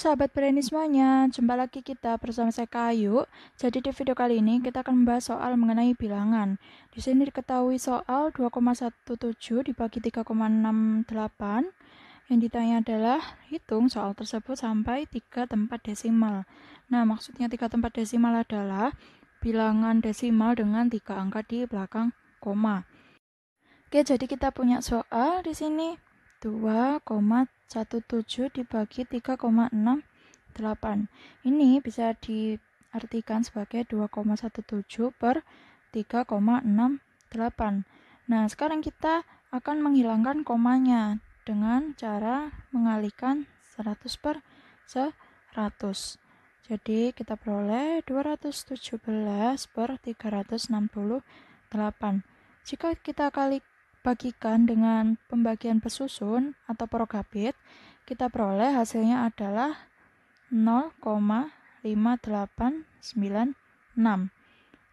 sahabat semuanya, jumpa lagi kita bersama saya Kayu. Jadi di video kali ini kita akan membahas soal mengenai bilangan. Di sini diketahui soal 2,17 dibagi 3,68. Yang ditanya adalah hitung soal tersebut sampai 3 tempat desimal. Nah, maksudnya 3 tempat desimal adalah bilangan desimal dengan 3 angka di belakang koma. Oke, jadi kita punya soal di sini 2,17 dibagi 3,68. Ini bisa diartikan sebagai 2,17 per 3,68. Nah, sekarang kita akan menghilangkan komanya dengan cara mengalihkan 100 per 100. Jadi, kita peroleh 217 per 368. Jika kita kali bagikan dengan pembagian pesusun atau progabit, kita peroleh hasilnya adalah 0,5896.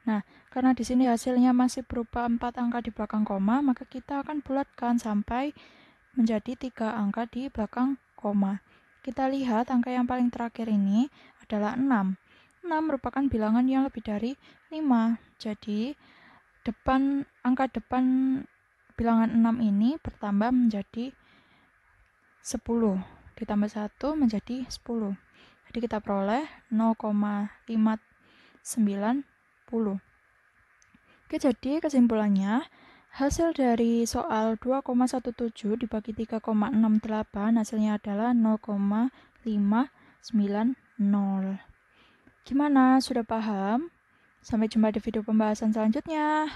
Nah, karena di sini hasilnya masih berupa 4 angka di belakang koma, maka kita akan bulatkan sampai menjadi 3 angka di belakang koma. Kita lihat angka yang paling terakhir ini adalah 6. 6 merupakan bilangan yang lebih dari 5. Jadi, depan angka depan bilangan 6 ini bertambah menjadi 10 ditambah 1 menjadi 10 jadi kita peroleh 0,590 oke jadi kesimpulannya hasil dari soal 2,17 dibagi 3,68 hasilnya adalah 0,590 gimana sudah paham? Sampai jumpa di video pembahasan selanjutnya.